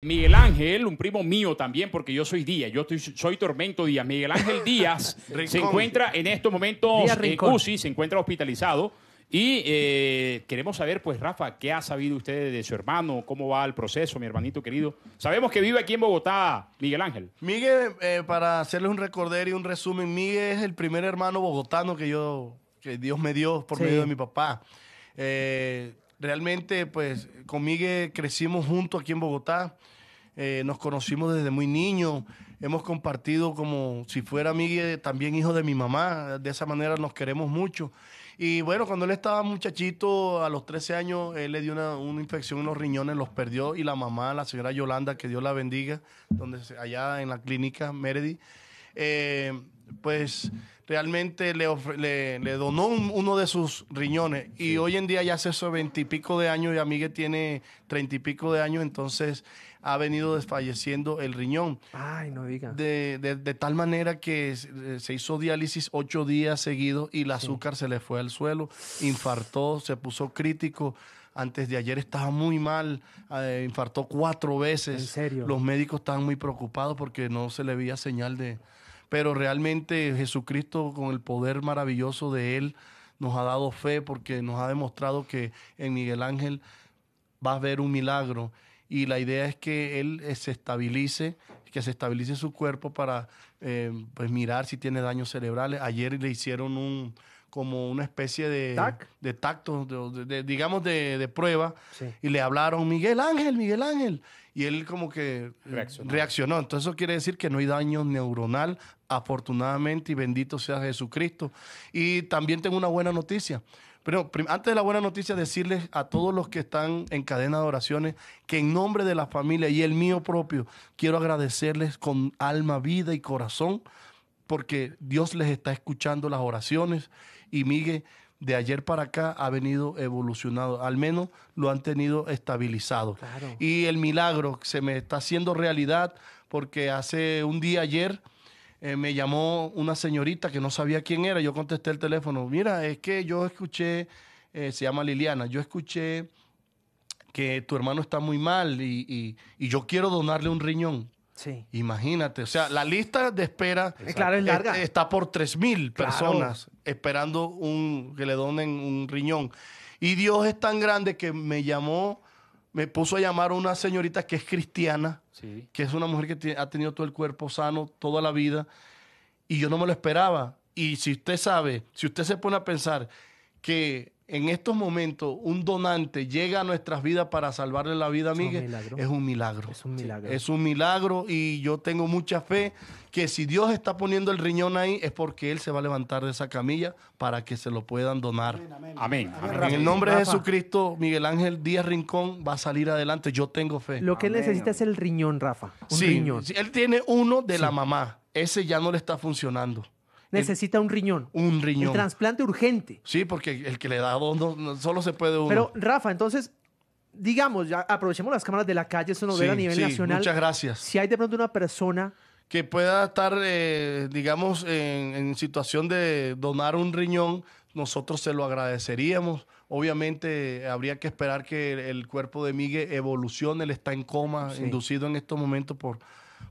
Miguel Ángel, un primo mío también, porque yo soy Díaz, yo soy Tormento Díaz. Miguel Ángel Díaz se encuentra en estos momentos en Cusi, se encuentra hospitalizado. Y eh, queremos saber, pues, Rafa, ¿qué ha sabido usted de su hermano? ¿Cómo va el proceso, mi hermanito querido? Sabemos que vive aquí en Bogotá, Miguel Ángel. Miguel, eh, para hacerles un recorder y un resumen, Miguel es el primer hermano bogotano que yo, que Dios me dio por medio de mi papá. Eh, realmente, pues, conmigo crecimos juntos aquí en Bogotá. Eh, nos conocimos desde muy niño, Hemos compartido como si fuera Miguel, también hijo de mi mamá. De esa manera nos queremos mucho. Y bueno, cuando él estaba muchachito, a los 13 años, él le dio una, infección en los riñones, los perdió. Y la mamá, la señora Yolanda, que Dios la bendiga, donde allá en la clínica Meredy, eh, pues realmente le, le, donó uno de sus riñones. Y hoy en día ya hace eso veintipico de años y Amigue tiene treinta y pico de años, entonces ha venido desfalleciendo el riñón. Ay, no diga. De, de, tal manera que eh, se hizo diálisis ocho días seguidos y el azúcar se le fue al suelo, infartó, se puso crítico antes de ayer estaba muy mal, eh, infartó cuatro veces. ¿En serio? Los médicos estaban muy preocupados porque no se le veía señal de, pero realmente Jesucristo con el poder maravilloso de Él nos ha dado fe porque nos ha demostrado que en Miguel Ángel va a haber un milagro y la idea es que Él eh, se estabilice, que se estabilice su cuerpo para eh, pues mirar si tiene daños cerebrales. Ayer le hicieron un como una especie de, de tacto, digamos, de, prueba. Y le hablaron, Miguel Ángel, Miguel Ángel. Y él como que eh, reaccionó. reaccionó. Entonces eso quiere decir que no hay daño neuronal, afortunadamente, y bendito sea Jesucristo. Y también tengo una buena noticia. Pero antes de la buena noticia, decirles a todos los que están en cadena de oraciones que en nombre de la familia y el mío propio, quiero agradecerles con alma, vida y corazón, porque Dios les está escuchando las oraciones y Migue de ayer para acá ha venido evolucionado, al menos lo han tenido estabilizado. Y el milagro se me está haciendo realidad porque hace un día ayer eh, me llamó una señorita que no sabía quién era, yo contesté el teléfono, mira, es que yo escuché, eh, se llama Liliana, yo escuché que tu hermano está muy mal y yo quiero donarle un riñón. Imagínate, o sea, la lista de espera eh, eh, está por 3.000 personas esperando un, que le donen un riñón. Y Dios es tan grande que me llamó, me puso a llamar a una señorita que es cristiana, que es una mujer que ha tenido todo el cuerpo sano toda la vida, y yo no me lo esperaba. Y si usted sabe, si usted se pone a pensar que en estos momentos un donante llega a nuestras vidas para salvarle la vida a Miguel, es un milagro. Es un milagro. es un milagro y yo tengo mucha fe que si Dios está poniendo el riñón ahí es porque Él se va a levantar de esa camilla para que se lo puedan donar. Amén. En el nombre de Jesucristo, Miguel Ángel Díaz Rincón va a salir adelante. Yo tengo fe. Lo que Él necesita es el riñón, Rafa. Un sí, riñón. Él tiene uno de la mamá. Ese ya no le está funcionando. Necesita un riñón. Un riñón. Un trasplante urgente. Sí, porque el que le da dos, solo se puede uno. Pero, Rafa, entonces, digamos, aprovechemos las cámaras de la calle, eso nos ve a nivel sí, nacional. Muchas gracias. Si hay de pronto una persona que pueda estar, eh, digamos, en, situación de donar un riñón, nosotros se lo agradeceríamos. Obviamente habría que esperar que el, cuerpo de Miguel evolucione, él está en coma, inducido en estos momentos por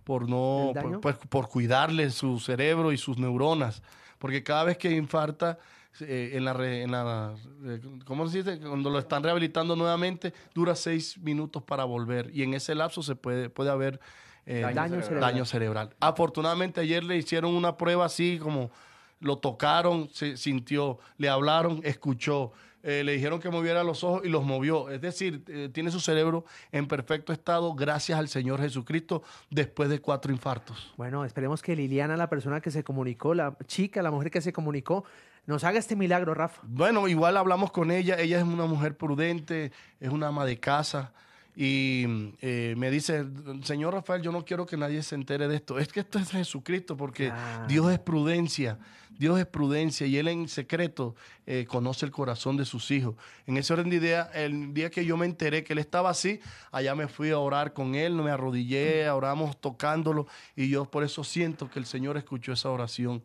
por no, pues, por, cuidarle su cerebro y sus neuronas. Porque cada vez que infarta, eh, en la, en la eh, ¿cómo se dice? Cuando lo están rehabilitando nuevamente, dura seis minutos para volver. Y en ese lapso se puede, puede haber eh, daño, cerebral. daño, cerebral. Afortunadamente ayer le hicieron una prueba así como lo tocaron, se sintió, le hablaron, escuchó. Eh, le dijeron que moviera los ojos y los movió. Es decir, eh, tiene su cerebro en perfecto estado gracias al Señor Jesucristo después de cuatro infartos. Bueno, esperemos que Liliana, la persona que se comunicó, la chica, la mujer que se comunicó, nos haga este milagro, Rafa. Bueno, igual hablamos con ella. Ella es una mujer prudente, es una ama de casa. Y eh, me dice, Señor Rafael, yo no quiero que nadie se entere de esto. Es que esto es Jesucristo, porque Dios es prudencia. Dios es prudencia y Él en secreto eh, conoce el corazón de sus hijos. En ese orden de idea, el día que yo me enteré que Él estaba así, allá me fui a orar con Él, me arrodillé, oramos tocándolo y yo por eso siento que el Señor escuchó esa oración.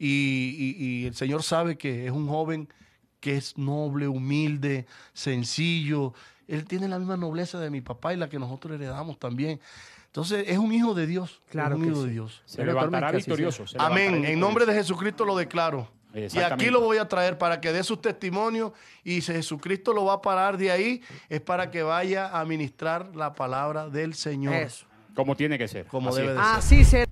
Y, y, y el Señor sabe que es un joven que es noble, humilde, sencillo, él tiene la misma nobleza de mi papá y la que nosotros heredamos también. Entonces, es un hijo de Dios. Claro. un hijo de Dios. Se, levantará victorioso. Amén. en nombre de Jesucristo lo declaro. Y aquí lo voy a traer para que dé sus testimonios y si Jesucristo lo va a parar de ahí, es para que vaya a ministrar la palabra del Señor. Como tiene que ser. Como debe de ser. Así será.